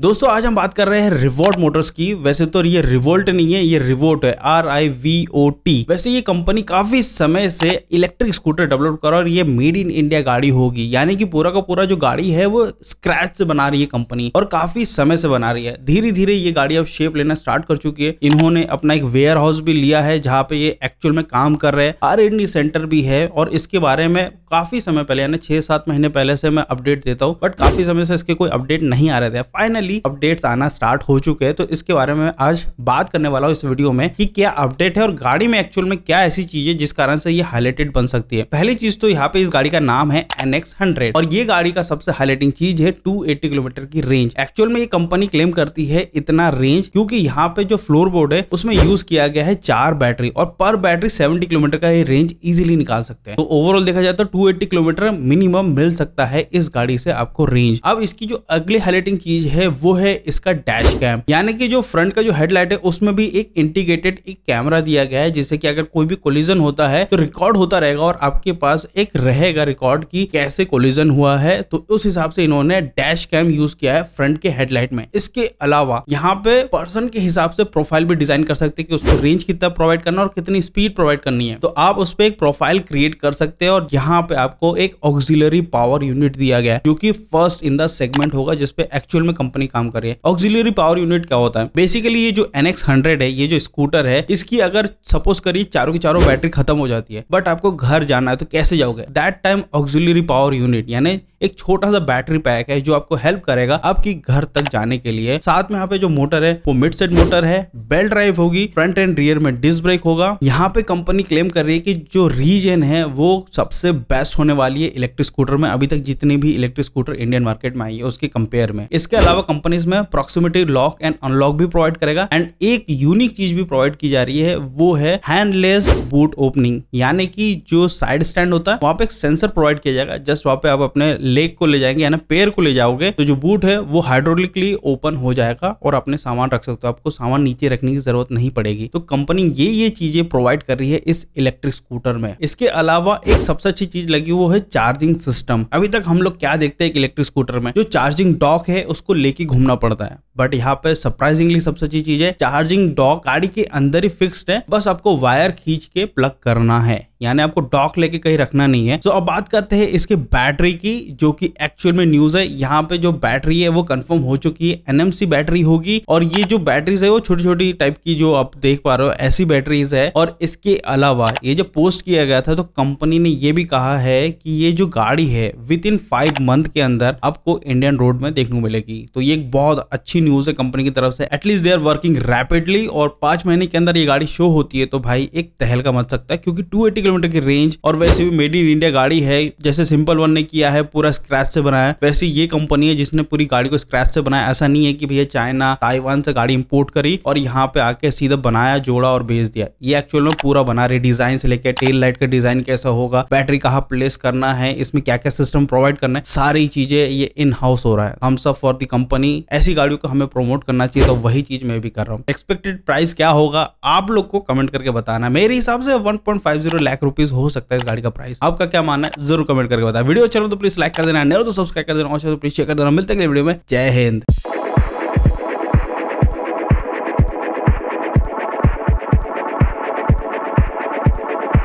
दोस्तों आज हम बात कर रहे हैं रिवोल्ट मोटर्स की वैसे तो ये रिवोल्ट नहीं है ये रिवोल्ट है R I V O T वैसे ये कंपनी काफी समय से इलेक्ट्रिक स्कूटर डेवलप कर और ये मेड इन इंडिया गाड़ी होगी यानी कि पूरा का पूरा जो गाड़ी है वो स्क्रैच से बना रही है कंपनी और काफी समय से बना रही है धीरे धीरे ये गाड़ी अब शेप लेना स्टार्ट कर चुकी है इन्होंने अपना एक वेयर हाउस भी लिया है जहाँ पे ये एक्चुअल में काम कर रहे हैं आर एन डी सेंटर भी है और इसके बारे में काफी समय पहले यानी छह सात महीने पहले से मैं अपडेट देता हूँ बट काफी समय से इसके कोई अपडेट नहीं आ रहे थे फाइनल फाइनली अपडेट्स आना स्टार्ट हो चुके हैं तो इसके बारे में आज बात करने वाला हूँ इस वीडियो में कि क्या अपडेट है और गाड़ी में एक्चुअल में क्या ऐसी चीज है जिस कारण से ये हाईलाइटेड बन सकती है पहली चीज तो यहाँ पे इस गाड़ी का नाम है एन और ये गाड़ी का सबसे हाईलाइटिंग चीज है टू किलोमीटर की रेंज एक्चुअल में ये कंपनी क्लेम करती है इतना रेंज क्योंकि यहाँ पे जो फ्लोर बोर्ड है उसमें यूज किया गया है चार बैटरी और पर बैटरी सेवेंटी किलोमीटर का ये रेंज इजिली निकाल सकते हैं तो ओवरऑल देखा जाए तो टू किलोमीटर मिनिमम मिल सकता है इस गाड़ी से आपको रेंज अब इसकी जो अगली हाईलाइटिंग चीज है वो है इसका डैश कैम यानी कि जो फ्रंट का जो हेडलाइट है उसमें भी एक इंटीग्रेटेड एक कैमरा दिया गया है जिससे कि अगर कोई भी कोलिजन होता है तो रिकॉर्ड होता रहेगा और आपके पास एक रहेगा रिकॉर्ड की कैसे कोलिजन हुआ है तो उस हिसाब से इन्होंने डैश कैम यूज किया है फ्रंट के हेडलाइट में इसके अलावा यहाँ पे पर्सन के हिसाब से प्रोफाइल भी डिजाइन कर सकते हैं कि उसको रेंज कितना प्रोवाइड करना और कितनी स्पीड प्रोवाइड करनी है तो आप उस पर एक प्रोफाइल क्रिएट कर सकते हैं और यहाँ पे आपको एक ऑक्सिलरी पावर यूनिट दिया गया है जो कि फर्स्ट इन द सेगमेंट होगा जिसपे एक्चुअल में कंपनी कंपनी काम कर रही है ऑक्सिलरी पावर यूनिट क्या होता है बेसिकली ये जो एनएक्स हंड्रेड है ये जो स्कूटर है इसकी अगर सपोज करिए चारों की चारों बैटरी खत्म हो जाती है बट आपको घर जाना है तो कैसे जाओगे that time auxiliary power unit यानी एक छोटा सा बैटरी पैक है जो आपको हेल्प करेगा आपकी घर तक जाने के लिए साथ में यहाँ पे जो मोटर है वो मिड सेट मोटर है बेल्ट ड्राइव होगी फ्रंट एंड रियर में डिस्क ब्रेक होगा यहाँ पे कंपनी क्लेम कर रही है कि जो रीजन है वो सबसे बेस्ट होने वाली है इलेक्ट्रिक स्कूटर में अभी तक जितनी भी इलेक्ट्रिक स्कूटर इंडियन मार्केट में आई है उसके कंपेयर में इसके अलावा कंपनीज में प्रॉक्सिमिटी लॉक एंड अनलॉक भी प्रोवाइड करेगा एंड एक यूनिक चीज भी प्रोवाइड की जा रही है वो है हैंडलेस बूट ओपनिंग यानी कि जो साइड स्टैंड होता है वहां पे एक सेंसर प्रोवाइड किया जाएगा जस्ट वहां पे आप अपने लेग को ले जाएंगे यानी पैर को ले जाओगे तो जो बूट है वो हाइड्रोलिकली ओपन हो जाएगा और अपने सामान रख सकते हो आपको सामान नीचे रखने की जरूरत नहीं पड़ेगी तो कंपनी ये ये चीजें प्रोवाइड कर रही है इस इलेक्ट्रिक स्कूटर में इसके अलावा एक सबसे अच्छी चीज लगी वो है चार्जिंग सिस्टम अभी तक हम लोग क्या देखते हैं इलेक्ट्रिक स्कूटर में जो चार्जिंग डॉक है उसको लेके की घूमना पड़ता है बट यहाँ पे सरप्राइजिंगली सबसे अच्छी चीज है चार्जिंग डॉक गाड़ी के अंदर ही फिक्स्ड है बस आपको वायर खींच के प्लग करना है यानी आपको डॉक लेके कहीं रखना नहीं है तो अब बात करते हैं इसके बैटरी की जो कि एक्चुअल में न्यूज है यहाँ पे जो बैटरी है वो कंफर्म हो चुकी है एनएमसी बैटरी होगी और ये जो बैटरीज है वो छोटी छोटी टाइप की जो आप देख पा रहे हो ऐसी बैटरीज है और इसके अलावा ये जो पोस्ट किया गया था तो कंपनी ने ये भी कहा है कि ये जो गाड़ी है विद इन फाइव मंथ के अंदर आपको इंडियन रोड में देखने को मिलेगी तो ये एक बहुत अच्छी न्यूज है कंपनी की तरफ से at least they are working rapidly और पांच महीने के अंदर ये गाड़ी शो होती है तो भाई एक तहलका मच सकता है क्योंकि टू एटी किलोमीटर की रेंज और वैसे भी मेड इन इंडिया गाड़ी है जैसे सिंपल वन ने किया है पूरा स्क्रैच से बनाया वैसे ये कंपनी है जिसने पूरी गाड़ी को स्क्रैच से बनाया ऐसा नहीं है कि भैया चाइना ताइवान से गाड़ी इंपोर्ट करी और यहाँ पे आके सीधा बनाया जोड़ा और भेज दिया ये एक्चुअल में पूरा बना रही डिजाइन से लेकर टेल लाइट का डिजाइन कैसा होगा बैटरी कहाँ प्लेस करना है इसमें क्या क्या सिस्टम प्रोवाइड करना है सारी चीजें ये इन हाउस हो रहा है हम सब फॉर दी कंपनी ऐसी गाड़ियों को हमें प्रमोट करना चाहिए तो वही चीज मैं भी कर रहा हूँ एक्सपेक्टेड प्राइस क्या होगा आप लोग को कमेंट करके बताना मेरे हिसाब से one point zero lakh lakh rupees हो सकता है इस गाड़ी का प्राइस आपका क्या मानना है जरूर कमेंट करके बताया वीडियो चलो तो प्लीज लाइक कर देना तो सब्सक्राइब कर देना और तो प्लीज कर देना मिलते हैं वीडियो में जय हिंद